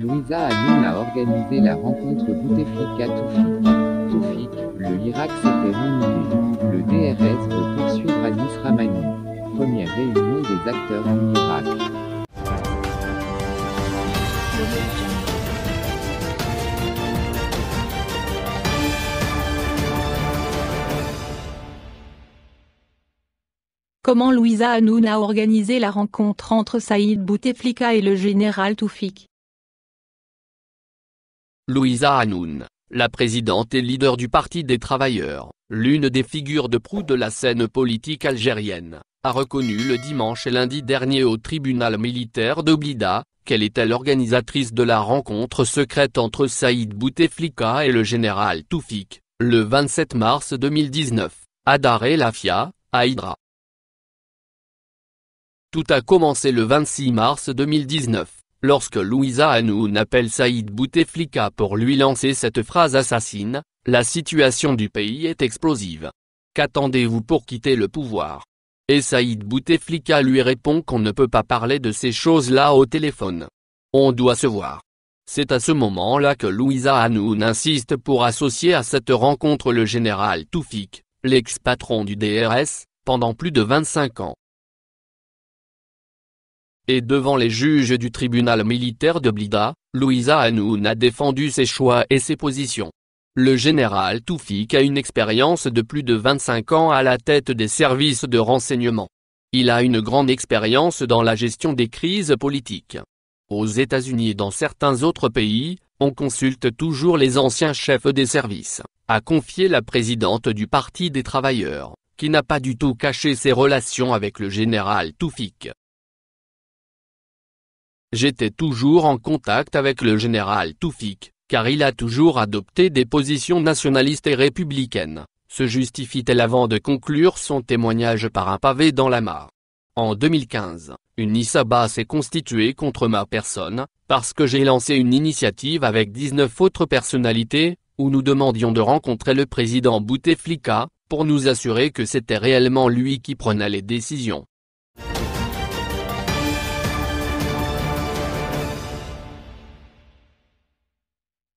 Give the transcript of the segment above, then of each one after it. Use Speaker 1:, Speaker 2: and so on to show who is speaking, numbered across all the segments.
Speaker 1: Louisa Hanoun a organisé la rencontre Bouteflika Toufik. Toufik, le Irak s'était renouvelé. Le DRS peut poursuivre Anis Ramani. Première
Speaker 2: réunion des acteurs du Irak. Comment Louisa Hanoun a organisé la rencontre entre Saïd Bouteflika et le général Toufik
Speaker 1: Louisa Hanoun, la présidente et leader du Parti des travailleurs, l'une des figures de proue de la scène politique algérienne, a reconnu le dimanche et lundi dernier au tribunal militaire d'Oblida qu'elle était l'organisatrice de la rencontre secrète entre Saïd Bouteflika et le général Toufik, le 27 mars 2019, à Dar el Afia, à Hydra. Tout a commencé le 26 mars 2019. Lorsque Louisa Hanoun appelle Saïd Bouteflika pour lui lancer cette phrase assassine, la situation du pays est explosive. Qu'attendez-vous pour quitter le pouvoir Et Saïd Bouteflika lui répond qu'on ne peut pas parler de ces choses-là au téléphone. On doit se voir. C'est à ce moment-là que Louisa Hanoun insiste pour associer à cette rencontre le général Toufik, l'ex-patron du DRS, pendant plus de 25 ans. Et devant les juges du tribunal militaire de Blida, Louisa Hanoun a défendu ses choix et ses positions. Le général Toufik a une expérience de plus de 25 ans à la tête des services de renseignement. Il a une grande expérience dans la gestion des crises politiques. Aux États-Unis et dans certains autres pays, on consulte toujours les anciens chefs des services, a confié la présidente du Parti des travailleurs, qui n'a pas du tout caché ses relations avec le général Toufik. J'étais toujours en contact avec le général Toufik, car il a toujours adopté des positions nationalistes et républicaines, se justifie-t-elle avant de conclure son témoignage par un pavé dans la mare. En 2015, une Isaba s'est constituée contre ma personne, parce que j'ai lancé une initiative avec 19 autres personnalités, où nous demandions de rencontrer le président Bouteflika, pour nous assurer que c'était réellement lui qui prenait les décisions.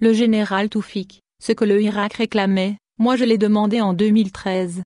Speaker 2: le général Toufik, ce que le Irak réclamait, moi je l'ai demandé en 2013.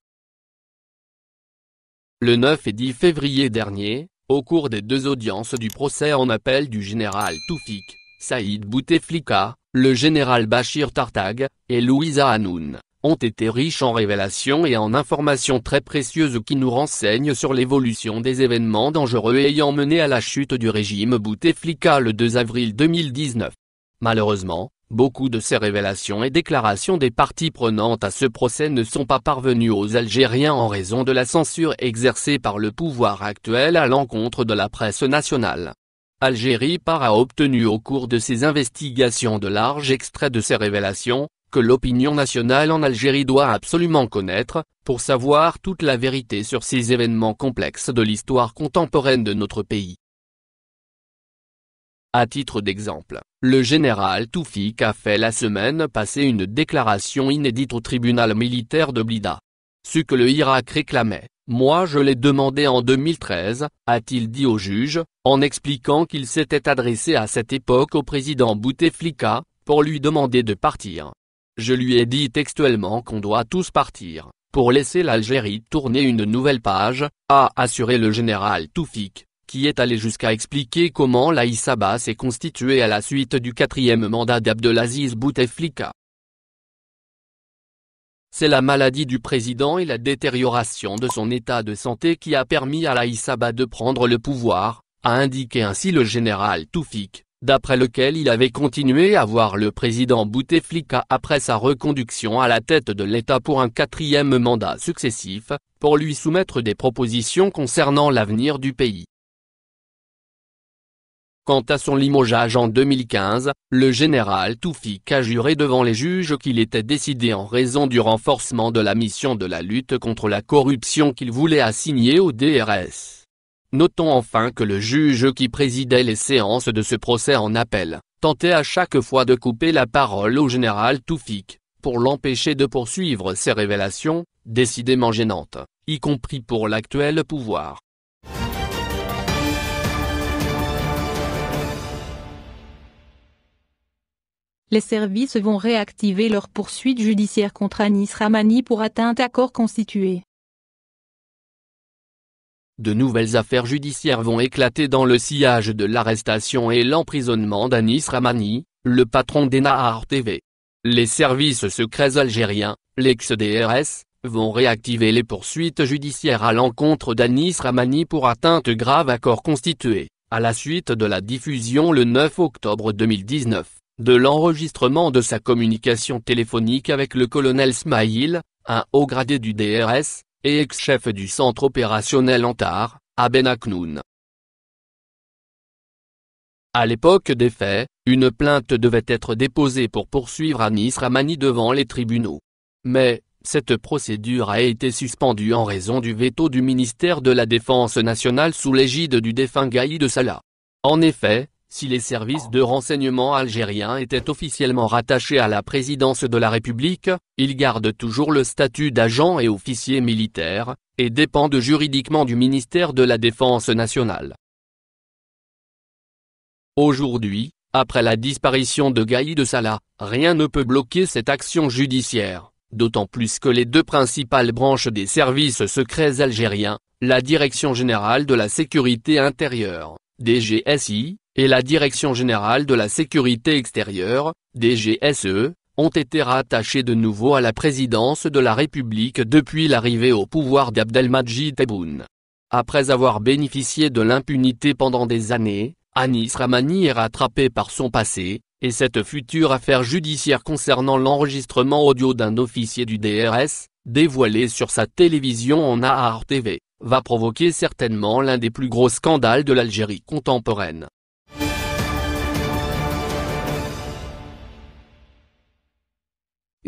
Speaker 1: Le 9 et 10 février dernier, au cours des deux audiences du procès en appel du général Toufik, Saïd Bouteflika, le général Bachir Tartag, et Louisa Hanoun, ont été riches en révélations et en informations très précieuses qui nous renseignent sur l'évolution des événements dangereux ayant mené à la chute du régime Bouteflika le 2 avril 2019. Malheureusement, Beaucoup de ces révélations et déclarations des parties prenantes à ce procès ne sont pas parvenues aux Algériens en raison de la censure exercée par le pouvoir actuel à l'encontre de la presse nationale. Algérie part a obtenu au cours de ses investigations de larges extraits de ces révélations, que l'opinion nationale en Algérie doit absolument connaître, pour savoir toute la vérité sur ces événements complexes de l'histoire contemporaine de notre pays. À titre d'exemple, le général Toufik a fait la semaine passée une déclaration inédite au tribunal militaire de Blida. Ce que le Irak réclamait, moi je l'ai demandé en 2013, a-t-il dit au juge, en expliquant qu'il s'était adressé à cette époque au président Bouteflika, pour lui demander de partir. Je lui ai dit textuellement qu'on doit tous partir, pour laisser l'Algérie tourner une nouvelle page, a assuré le général Toufik qui est allé jusqu'à expliquer comment l'Aïssaba s'est constituée à la suite du quatrième mandat d'Abdelaziz Bouteflika. C'est la maladie du président et la détérioration de son état de santé qui a permis à l'Aïssaba de prendre le pouvoir, a indiqué ainsi le général Toufik, d'après lequel il avait continué à voir le président Bouteflika après sa reconduction à la tête de l'État pour un quatrième mandat successif, pour lui soumettre des propositions concernant l'avenir du pays. Quant à son limogeage en 2015, le général Toufik a juré devant les juges qu'il était décidé en raison du renforcement de la mission de la lutte contre la corruption qu'il voulait assigner au DRS. Notons enfin que le juge qui présidait les séances de ce procès en appel, tentait à chaque fois de couper la parole au général Toufik, pour l'empêcher de poursuivre ses révélations, décidément gênantes, y compris pour l'actuel pouvoir.
Speaker 2: les services vont réactiver leur poursuite judiciaire contre Anis Ramani pour atteinte à corps constitué.
Speaker 1: De nouvelles affaires judiciaires vont éclater dans le sillage de l'arrestation et l'emprisonnement d'Anis Ramani, le patron Nahar TV. Les services secrets algériens, l'ex-DRS, vont réactiver les poursuites judiciaires à l'encontre d'Anis Ramani pour atteinte grave à corps constitué, à la suite de la diffusion le 9 octobre 2019 de l'enregistrement de sa communication téléphonique avec le colonel Smaïl, un haut gradé du DRS, et ex-chef du centre opérationnel Antar, à Benaknoun. À l'époque des faits, une plainte devait être déposée pour poursuivre Anis Ramani devant les tribunaux. Mais, cette procédure a été suspendue en raison du veto du ministère de la Défense nationale sous l'égide du défunt Gaïd Salah. En effet, si les services de renseignement algériens étaient officiellement rattachés à la présidence de la République, ils gardent toujours le statut d'agent et officier militaire, et dépendent juridiquement du ministère de la Défense nationale. Aujourd'hui, après la disparition de de Salah, rien ne peut bloquer cette action judiciaire, d'autant plus que les deux principales branches des services secrets algériens, la Direction générale de la sécurité intérieure, DGSI, et la Direction Générale de la Sécurité Extérieure, DGSE, ont été rattachés de nouveau à la présidence de la République depuis l'arrivée au pouvoir d'Abdelmajid Tebboune. Après avoir bénéficié de l'impunité pendant des années, Anis Ramani est rattrapé par son passé, et cette future affaire judiciaire concernant l'enregistrement audio d'un officier du DRS, dévoilé sur sa télévision en AAR TV, va provoquer certainement l'un des plus gros scandales de l'Algérie contemporaine.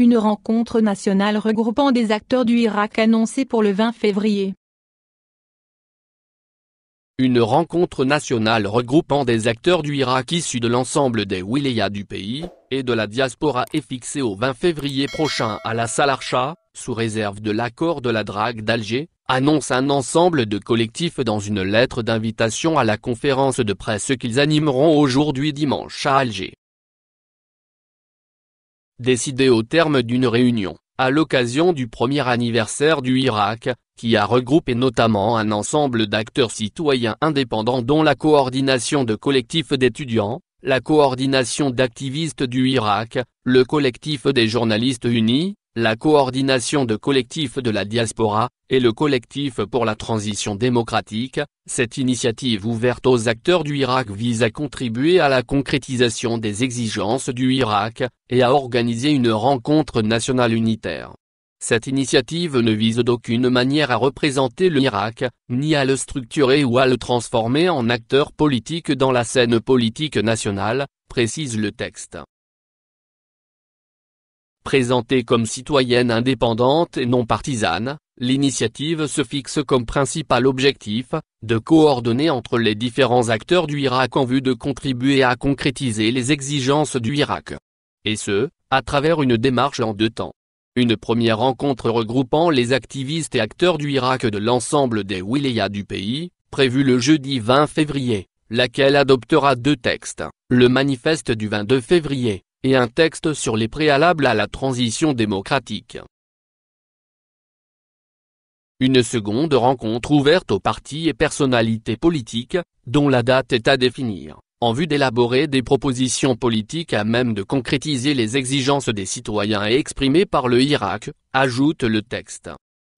Speaker 2: une rencontre nationale regroupant des acteurs du Irak annoncée pour le 20 février.
Speaker 1: Une rencontre nationale regroupant des acteurs du Irak issus de l'ensemble des wilayas du pays, et de la diaspora est fixée au 20 février prochain à la Salarcha, sous réserve de l'accord de la Drague d'Alger, annonce un ensemble de collectifs dans une lettre d'invitation à la conférence de presse qu'ils animeront aujourd'hui dimanche à Alger décidé au terme d'une réunion, à l'occasion du premier anniversaire du Irak, qui a regroupé notamment un ensemble d'acteurs citoyens indépendants dont la coordination de collectifs d'étudiants, la coordination d'activistes du Irak, le collectif des journalistes unis, la coordination de collectifs de la diaspora, et le collectif pour la transition démocratique, cette initiative ouverte aux acteurs du Irak vise à contribuer à la concrétisation des exigences du Irak, et à organiser une rencontre nationale unitaire. Cette initiative ne vise d'aucune manière à représenter le Irak, ni à le structurer ou à le transformer en acteur politique dans la scène politique nationale, précise le texte. Présentée comme citoyenne indépendante et non partisane, l'initiative se fixe comme principal objectif, de coordonner entre les différents acteurs du Irak en vue de contribuer à concrétiser les exigences du Irak. Et ce, à travers une démarche en deux temps. Une première rencontre regroupant les activistes et acteurs du Irak de l'ensemble des wilayas du pays, prévue le jeudi 20 février, laquelle adoptera deux textes, le manifeste du 22 février, et un texte sur les préalables à la transition démocratique. Une seconde rencontre ouverte aux partis et personnalités politiques, dont la date est à définir, en vue d'élaborer des propositions politiques à même de concrétiser les exigences des citoyens exprimées par le Irak, ajoute le texte.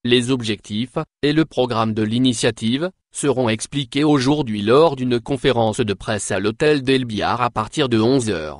Speaker 1: Les objectifs et le programme de l'initiative seront expliqués aujourd'hui lors d'une conférence de presse à l'hôtel d'Elbiar à partir de 11h.